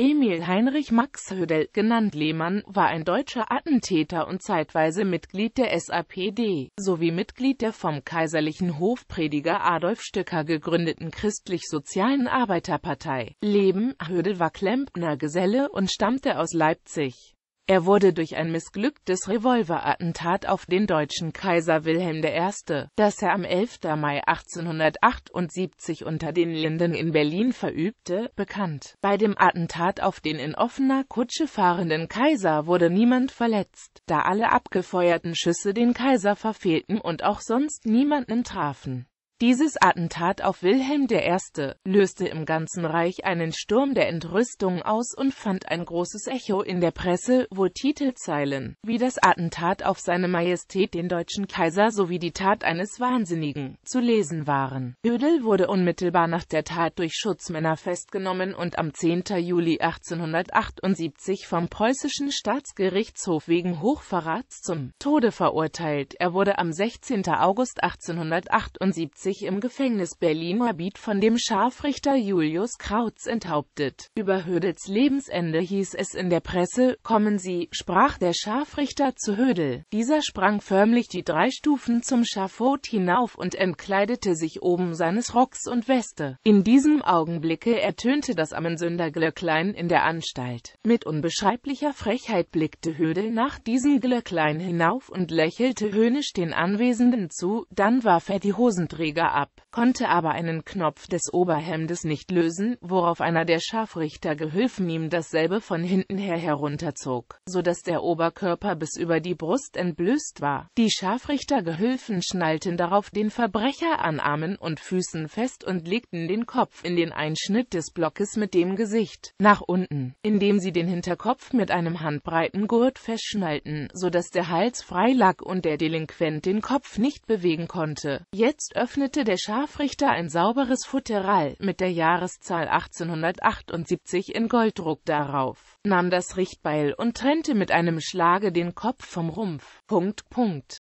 Emil Heinrich Max Hödel, genannt Lehmann, war ein deutscher Attentäter und zeitweise Mitglied der SAPD, sowie Mitglied der vom kaiserlichen Hofprediger Adolf Stücker gegründeten Christlich-Sozialen Arbeiterpartei. Leben Hödel war Klempner, Geselle und stammte aus Leipzig. Er wurde durch ein missglücktes Revolverattentat auf den deutschen Kaiser Wilhelm I., das er am 11. Mai 1878 unter den Linden in Berlin verübte, bekannt. Bei dem Attentat auf den in offener Kutsche fahrenden Kaiser wurde niemand verletzt, da alle abgefeuerten Schüsse den Kaiser verfehlten und auch sonst niemanden trafen dieses Attentat auf Wilhelm I. löste im ganzen Reich einen Sturm der Entrüstung aus und fand ein großes Echo in der Presse, wo Titelzeilen wie das Attentat auf seine Majestät den deutschen Kaiser sowie die Tat eines Wahnsinnigen zu lesen waren. Gödel wurde unmittelbar nach der Tat durch Schutzmänner festgenommen und am 10. Juli 1878 vom preußischen Staatsgerichtshof wegen Hochverrats zum Tode verurteilt. Er wurde am 16. August 1878 1990 im Gefängnis Berlin-Moabit von dem Scharfrichter Julius Krautz enthauptet. Über Hödels Lebensende hieß es in der Presse, kommen Sie, sprach der Scharfrichter zu Hödel. Dieser sprang förmlich die drei Stufen zum Schafott hinauf und entkleidete sich oben seines Rocks und Weste. In diesem Augenblicke ertönte das Ammensünderglöcklein in der Anstalt. Mit unbeschreiblicher Frechheit blickte Hödel nach diesem Glöcklein hinauf und lächelte höhnisch den Anwesenden zu, dann warf er die Hosenträger Schläger ab, konnte aber einen Knopf des Oberhemdes nicht lösen, worauf einer der Scharfrichtergehilfen ihm dasselbe von hinten her herunterzog, so dass der Oberkörper bis über die Brust entblößt war. Die Scharfrichtergehilfen schnallten darauf den Verbrecher an Armen und Füßen fest und legten den Kopf in den Einschnitt des Blockes mit dem Gesicht nach unten, indem sie den Hinterkopf mit einem handbreiten Gurt festschnallten, so dass der Hals frei lag und der Delinquent den Kopf nicht bewegen konnte. Jetzt öffnete gründete der Scharfrichter ein sauberes Futteral mit der Jahreszahl 1878 in Golddruck darauf, nahm das Richtbeil und trennte mit einem Schlage den Kopf vom Rumpf. Punkt, Punkt.